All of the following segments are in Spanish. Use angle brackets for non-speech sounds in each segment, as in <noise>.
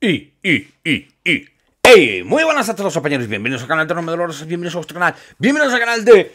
Y, y, y, y. ¡Ey! Muy buenas a todos, los compañeros. Bienvenidos al canal de Nombre Dolores. Bienvenidos a vuestro canal. Bienvenidos al canal de.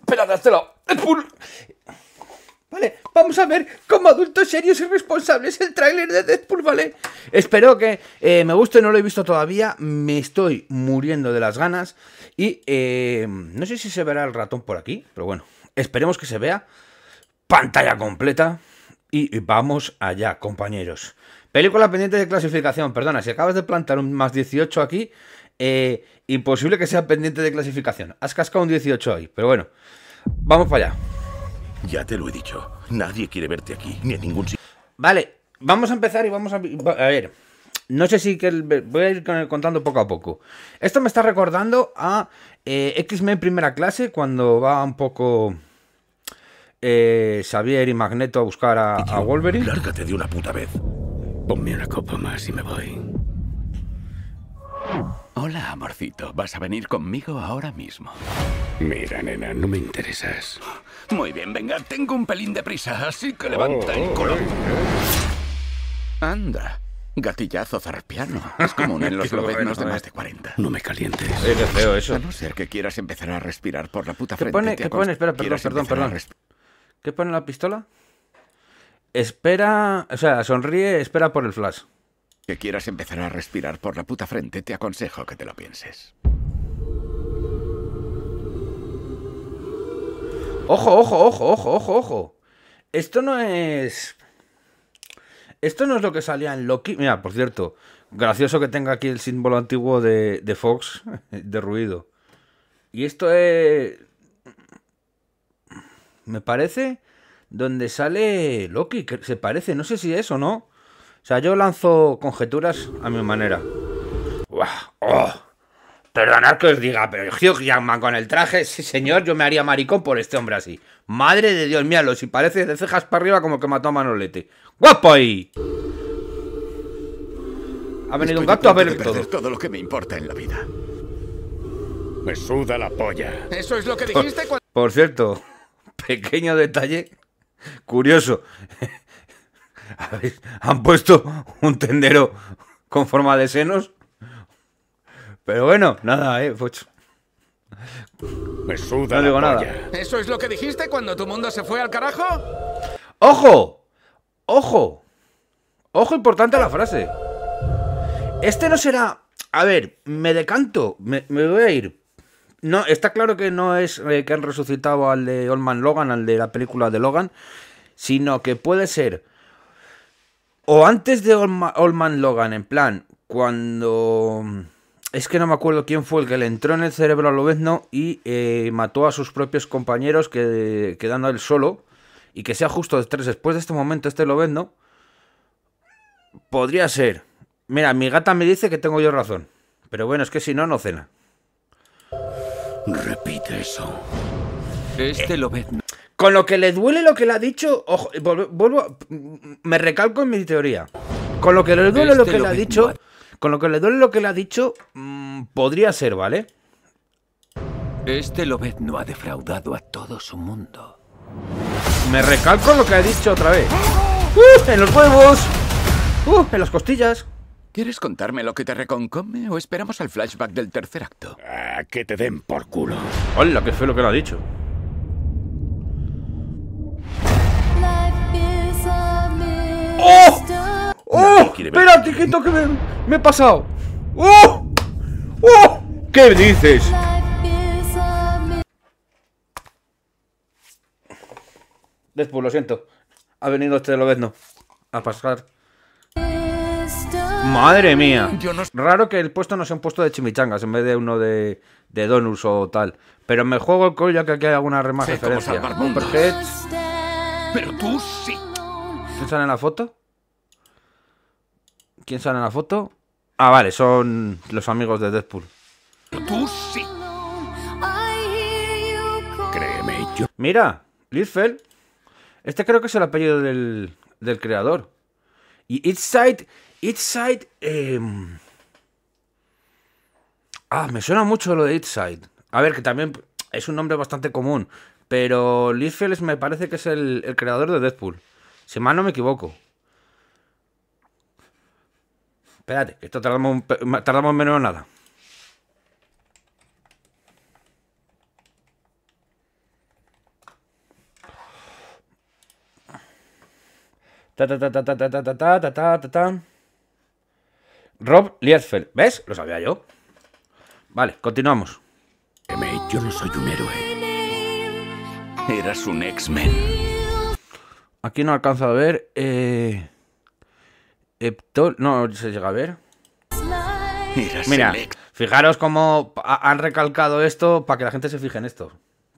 Espérate, de Vale, vamos a ver cómo adultos serios y responsables el tráiler de Deadpool, ¿vale? Espero que eh, me guste, no lo he visto todavía, me estoy muriendo de las ganas y eh, no sé si se verá el ratón por aquí, pero bueno, esperemos que se vea. Pantalla completa. Y vamos allá, compañeros. Película pendiente de clasificación. Perdona, si acabas de plantar un más 18 aquí, eh, imposible que sea pendiente de clasificación. Has cascado un 18 ahí, pero bueno. Vamos para allá. Ya te lo he dicho. Nadie quiere verte aquí, ni en ningún sitio. Vale, vamos a empezar y vamos a, ver. No sé si que voy a ir contando poco a poco. Esto me está recordando a eh, X-Men Primera Clase cuando va un poco eh, Xavier y Magneto a buscar a, Wolverine. Lárgate de una puta vez. Ponme una copa más y me voy. Hola, amorcito. Vas a venir conmigo ahora mismo. Mira, nena, no me interesas. Muy bien, venga, tengo un pelín de prisa, así que levanta el colón. Anda, gatillazo zarpiano. Es común en <laughs> los lobenos de más eh. de 40. No me calientes. Es feo eso. A no ser que quieras empezar a respirar por la puta ¿Qué Pone, ¿Qué pone? Espera, perdón, perdón, perdón. ¿Qué pone la pistola? Espera, o sea, sonríe, espera por el flash. Que quieras empezar a respirar por la puta frente, te aconsejo que te lo pienses. Ojo, ojo, ojo, ojo, ojo, ojo. Esto no es... Esto no es lo que salía en Loki. Mira, por cierto, gracioso que tenga aquí el símbolo antiguo de, Fox, <laughs> de ruido. Y esto es me parece, donde sale Loki, que se parece, no sé si es o no. O sea, yo lanzo conjeturas a mi manera. Oh. perdonad que os diga, pero Hugh Jackman con el traje, sí señor, yo me haría maricón por este hombre así. Madre de Dios, míralo, si parece de cejas para arriba como que mató a Manolete. ¡Guapo ahí! Ha venido un gato a ver todo. lo que me importa en la vida. Me suda la polla. Eso es lo que dijiste cuando... <laughs> Por cierto, Pequeño detalle curioso. <laughs> Han puesto un tendero con forma de senos. Pero bueno, nada, eh, pues. Me suda no digo nada. ¿Eso es lo que dijiste cuando tu mundo se fue al carajo? ¡Ojo! ¡Ojo! Ojo importante a la frase. Este no será... A ver, me decanto, me voy a ir no, está claro que no es eh, que han resucitado al de Olman Logan, al de la película de Logan, sino que puede ser o antes de Oldman Logan, en plan, cuando... Es que no me acuerdo quién fue el que le entró en el cerebro a Lobezno y eh, mató a sus propios compañeros que, quedando él solo. Y que sea justo tres después de este momento, este Lobezno. Podría ser. Mira, mi gata me dice que tengo yo razón. Pero bueno, es que si no, no cena. Repite eso. Este lo ve. Con lo que le duele lo que le ha dicho, ojo, me recalco en mi teoría. Con lo que le duele lo este que le ha dicho, con lo que le duele lo que le ha dicho, mm, podría ser, ¿vale? Este Lobet no ha defraudado a todo su mundo. Me recalco lo que ha dicho otra vez. ¡Uh! ¡En los huevos! ¡Uh! ¡En las costillas! ¿Quieres contarme lo que te reconcome o esperamos al flashback del tercer acto? Ah, que te den por culo. Hola, qué fue lo que lo ha dicho. ¡Oh! ¡Oh! Espera, que me, he pasado. ¡Oh! ¡Oh! ¿Qué dices? Después, lo siento. Ha venido este lo vez no. A pasar. Madre mía. Raro que el puesto no sea un puesto de chimichangas en vez de uno de, de donuts o tal. Pero me juego el ya que aquí hay alguna remas sí, referencia. Pero tú sí. ¿Quién sale en la foto? ¿Quién sale en la foto? Ah, vale, son los amigos de Deadpool. tú sí. Créeme yo. Mira, Lidfell. Este creo que es el apellido del, del creador. Y Inside Eatside. Eh... Ah, me suena mucho lo de Eatside. A ver, que también es un nombre bastante común. Pero Liefeld me parece que es el, creador de Deadpool. Si mal no me equivoco. Espérate, que esto tardamos, tardamos menos en nada. ta ta ta ta ta ta ta ta ta ta ta Rob Liefeld. ¿Ves? Lo sabía yo. Vale, continuamos. Yo no soy un héroe. Eras un X-Men. Aquí no alcanza a ver. Eh... No, se llega a ver. Mira, fijaros cómo han recalcado esto para que la gente se fije en esto.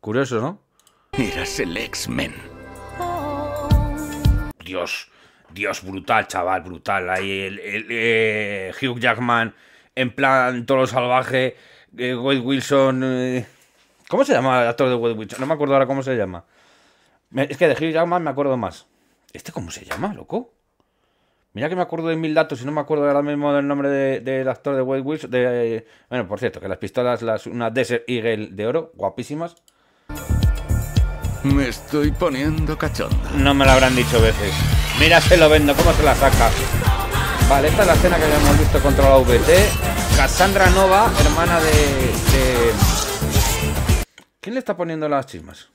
Curioso, ¿no? Eras el X-Men. Dios. Dios, brutal, chaval, brutal. Ahí el, eh, Hugh Jackman en plan toro salvaje, eh, Wade Wilson... Eh, ¿Cómo se llama el actor de Wade Wilson? No me acuerdo ahora cómo se llama. Es que de Hugh Jackman me acuerdo más. ¿Este cómo se llama, loco? Mira que me acuerdo de mil datos y no me acuerdo ahora mismo del nombre del actor de Wade Wilson. bueno, por cierto, que las pistolas, las, una Desert Eagle de oro, guapísimas. Me estoy poniendo cachonda No me lo habrán dicho veces. Mira, se lo vendo, cómo se la saca. Vale, esta es la escena que habíamos visto contra la VT. Cassandra Nova, hermana de, de... ¿Quién le está poniendo las chismas?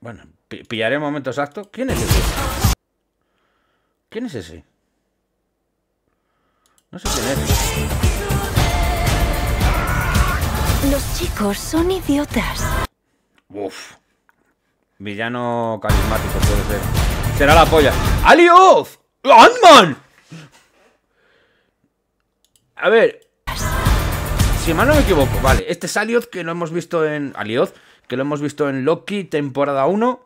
Bueno, pillaré el momento exacto. ¿Quién es ese? ¿Quién es ese? No sé quién es. Los chicos son idiotas. Uf. Villano carismático puede ser. Será la polla. alioth Antman. A ver. Si mal no me equivoco, vale. Este es Alioth que lo hemos visto en. Alioth, que lo hemos visto en Loki, temporada 1.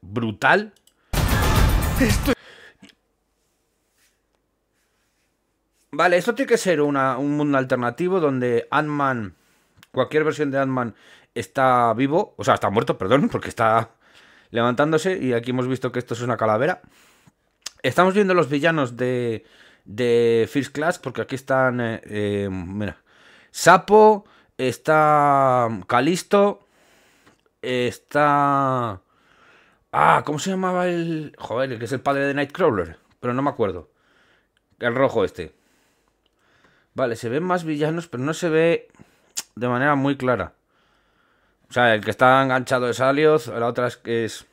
Brutal. Vale, esto tiene que ser un mundo alternativo donde ant cualquier versión de Ant-Man está vivo, o sea, está muerto, perdón, porque está levantándose y aquí hemos visto que esto es una calavera. Estamos viendo los villanos de, de First Class porque aquí están, eh, eh, mira, Sapo, está Calisto, está... Ah, ¿cómo se llamaba el... Joder, el que es el padre de Nightcrawler, pero no me acuerdo. El rojo este. Vale, se ven más villanos, pero no se ve de manera muy clara. O sea, el que está enganchado es Alioth, la otra es que es...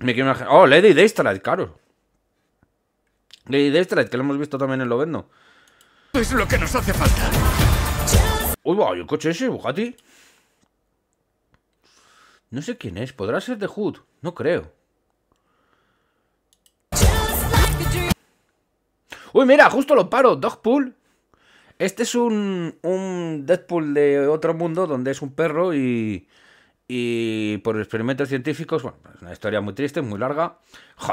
Me ¡Oh, Lady Daystrad, claro! Lady Daystrad, que lo hemos visto también en Lovendo. Es lo que nos hace falta. Uy, wow, el coche ese, Bugatti. No sé quién es, podrá ser de Hood, no creo. Uy, mira, justo lo paro, Dogpool. Este es un, Deadpool de otro mundo donde es un perro y, por experimentos científicos, bueno, es una historia muy triste, muy larga.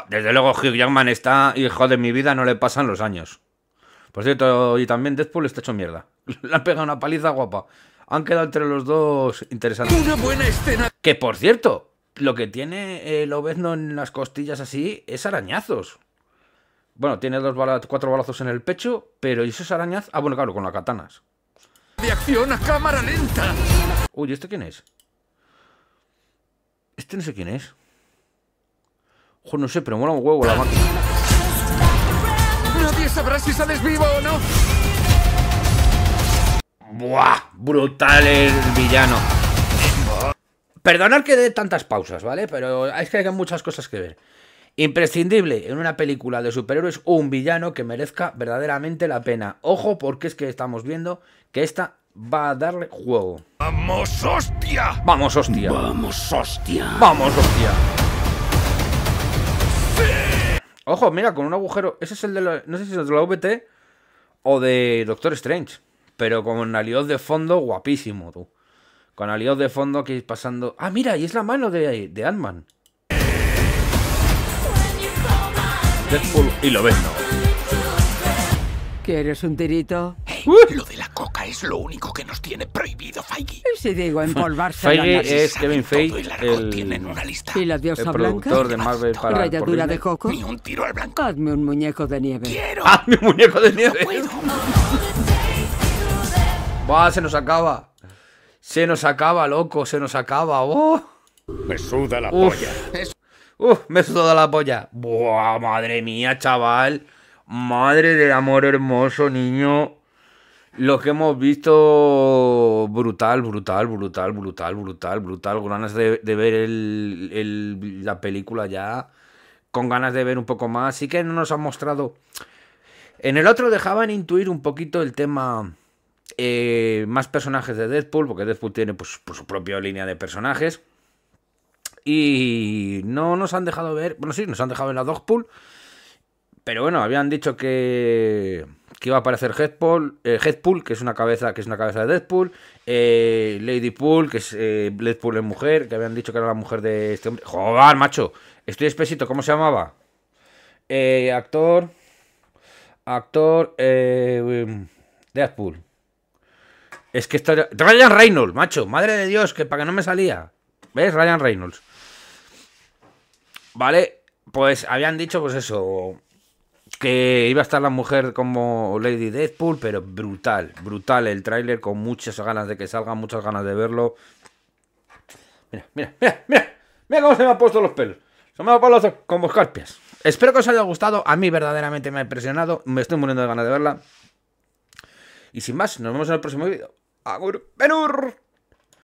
desde luego Hugh Jackman está, hijo de mi vida, no le pasan los años. Por cierto, y también Deadpool está hecho mierda. <laughs> le han pegado una paliza guapa. Han quedado entre los dos interesantes. Una buena escena. Que por cierto, lo que tiene el no en las costillas así es arañazos. Bueno, tiene dos cuatro balazos en el pecho, pero ¿y esos arañaz? Ah, bueno, claro, con las katanas. De acción a cámara lenta. Uy, ¿este quién es? Este no sé quién es. Ojo, no sé, pero mola un huevo la máquina. Nadie sabrá si sales vivo o no. Buah, brutal el villano. Perdonad que dé tantas pausas, ¿vale? Pero es que hay muchas cosas que ver. Imprescindible en una película de superhéroes un villano que merezca verdaderamente la pena. Ojo porque es que estamos viendo que esta va a darle juego. ¡Vamos, hostia! ¡Vamos, hostia! ¡Vamos, hostia! ¡Vamos, hostia! Ojo, mira, con un agujero. Ese es el de la... No sé si es el de la VT o de Doctor Strange. Pero con alios de fondo guapísimo, tú. Con alios de fondo que pasando... ¡Ah, mira! Y es la mano de, de Ant-Man. Deadpool y vendo ¿Quieres un tirito? Uh. Lo de la coca es lo único que nos tiene prohibido, Feige. Si digo, Feige es Kevin Feige, el, ¿Y la diosa el productor blanca? de Marvel para ¿Rayadura de coco? Ni un tiro al blanco. Hazme un muñeco de nieve. ¡Quiero! <laughs> ¡Hazme un muñeco de nieve! Va, se nos acaba. Se nos acaba, loco, se nos acaba. Oh. Me suda la polla. Es... Uf, me toda la polla. Buah, madre mía, chaval. Madre del amor hermoso, niño. Lo que hemos visto brutal, brutal, brutal, brutal, brutal, brutal. Con ganas de, ver el, la película ya. Con ganas de ver un poco más. Así que no nos han mostrado. En el otro dejaban intuir un poquito el tema. Eh, más personajes de Deadpool. Porque Deadpool tiene pues, pues su propia línea de personajes y no nos han dejado ver, bueno, sí, nos han dejado ver la Dogpool, pero bueno, habían dicho que, que iba a aparecer Headpool, eh, Headpool, que es una cabeza, que es una cabeza de Deadpool, eh, Ladypool que es eh, Deadpool en mujer, que habían dicho que era la mujer de este hombre. Joder, macho, estoy espesito, ¿cómo se llamaba? Eh, actor, actor, em, Deadpool. Es que esto Ryan Reynolds, macho, madre de Dios, que para que no me salía. ¿Ves? Ryan Reynolds. ¿Vale? Pues habían dicho, pues eso, que iba a estar la mujer como Lady Deadpool, pero brutal, brutal el tráiler, con muchas ganas de que salga, muchas ganas de verlo. Mira, mira, mira, mira, mira cómo se me han puesto los pelos. Se me han puesto como escarpias. Espero que os haya gustado, a mí verdaderamente me ha impresionado, me estoy muriendo de ganas de verla. Y sin más, nos vemos en el próximo vídeo. ¡Agur! ¡Benur!